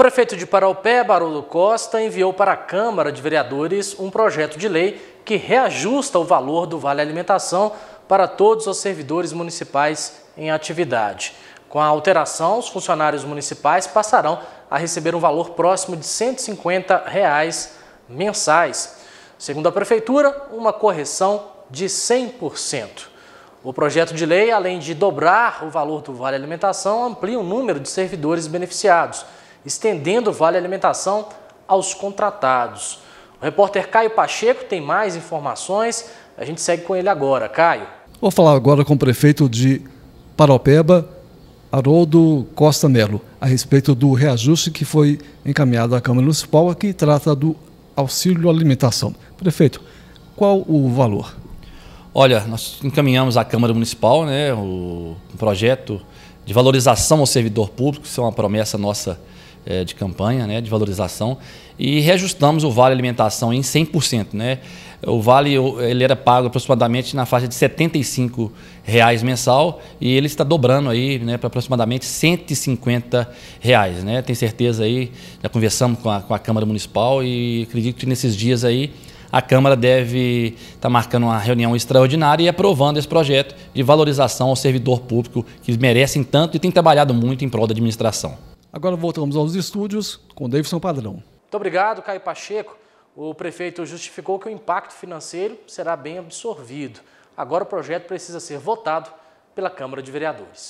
prefeito de Paraupé, Barolo Costa, enviou para a Câmara de Vereadores um projeto de lei que reajusta o valor do Vale Alimentação para todos os servidores municipais em atividade. Com a alteração, os funcionários municipais passarão a receber um valor próximo de R$ 150 reais mensais. Segundo a Prefeitura, uma correção de 100%. O projeto de lei, além de dobrar o valor do Vale Alimentação, amplia o número de servidores beneficiados estendendo o vale alimentação aos contratados. O repórter Caio Pacheco tem mais informações. A gente segue com ele agora. Caio. Vou falar agora com o prefeito de Paropeba, Haroldo Costa Melo, a respeito do reajuste que foi encaminhado à Câmara Municipal, que trata do auxílio alimentação. Prefeito, qual o valor? Olha, nós encaminhamos à Câmara Municipal né, o, um projeto de valorização ao servidor público, isso é uma promessa nossa é, de campanha, né, de valorização, e reajustamos o vale alimentação em 100%. Né? O vale ele era pago aproximadamente na faixa de R$ 75 reais mensal e ele está dobrando aí né, para aproximadamente R$ 150. Reais, né? Tem certeza aí, já conversamos com a, com a Câmara Municipal e acredito que nesses dias aí a Câmara deve estar tá marcando uma reunião extraordinária e aprovando esse projeto de valorização ao servidor público que merecem tanto e tem trabalhado muito em prol da administração. Agora voltamos aos estúdios com Davidson Padrão. Muito obrigado, Caio Pacheco. O prefeito justificou que o impacto financeiro será bem absorvido. Agora o projeto precisa ser votado pela Câmara de Vereadores.